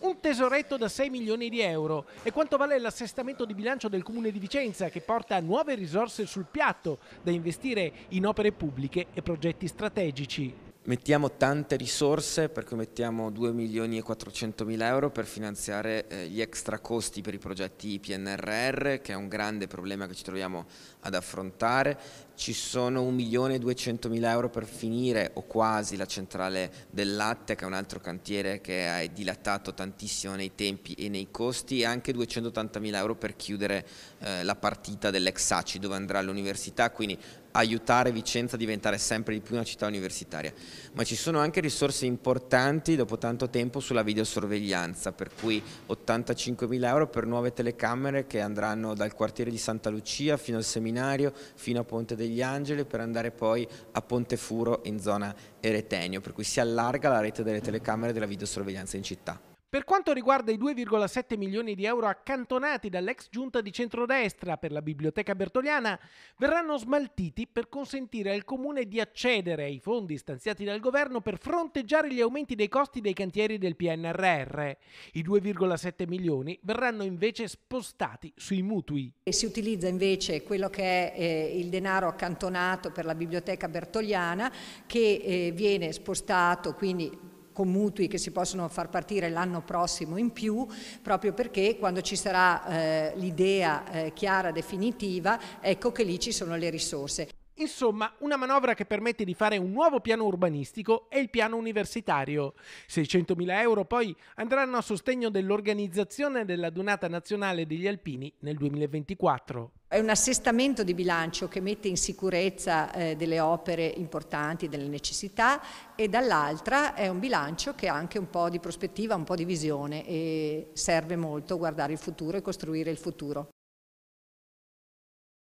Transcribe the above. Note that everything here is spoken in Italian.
un tesoretto da 6 milioni di euro. E quanto vale l'assestamento di bilancio del Comune di Vicenza che porta nuove risorse sul piatto da investire in opere pubbliche e progetti strategici? Mettiamo tante risorse, per cui mettiamo 2 milioni e 400 mila euro per finanziare eh, gli extra costi per i progetti PNRR, che è un grande problema che ci troviamo ad affrontare. Ci sono 1 milione e 200 mila euro per finire o quasi la centrale del latte, che è un altro cantiere che è dilatato tantissimo nei tempi e nei costi, e anche 280 mila euro per chiudere eh, la partita dell'ex ACI dove andrà l'università, quindi aiutare Vicenza a diventare sempre di più una città universitaria, ma ci sono anche risorse importanti dopo tanto tempo sulla videosorveglianza, per cui 85 mila euro per nuove telecamere che andranno dal quartiere di Santa Lucia fino al seminario, fino a Ponte degli Angeli, per andare poi a Ponte Furo in zona Eretenio, per cui si allarga la rete delle telecamere e della videosorveglianza in città. Per quanto riguarda i 2,7 milioni di euro accantonati dall'ex giunta di centrodestra per la biblioteca bertoliana, verranno smaltiti per consentire al comune di accedere ai fondi stanziati dal governo per fronteggiare gli aumenti dei costi dei cantieri del PNRR. I 2,7 milioni verranno invece spostati sui mutui. E si utilizza invece quello che è eh, il denaro accantonato per la biblioteca bertoliana che eh, viene spostato quindi con mutui che si possono far partire l'anno prossimo in più, proprio perché quando ci sarà eh, l'idea eh, chiara, definitiva, ecco che lì ci sono le risorse. Insomma, una manovra che permette di fare un nuovo piano urbanistico è il piano universitario. 600.000 euro poi andranno a sostegno dell'organizzazione della Donata Nazionale degli Alpini nel 2024. È un assestamento di bilancio che mette in sicurezza eh, delle opere importanti, delle necessità e dall'altra è un bilancio che ha anche un po' di prospettiva, un po' di visione e serve molto guardare il futuro e costruire il futuro.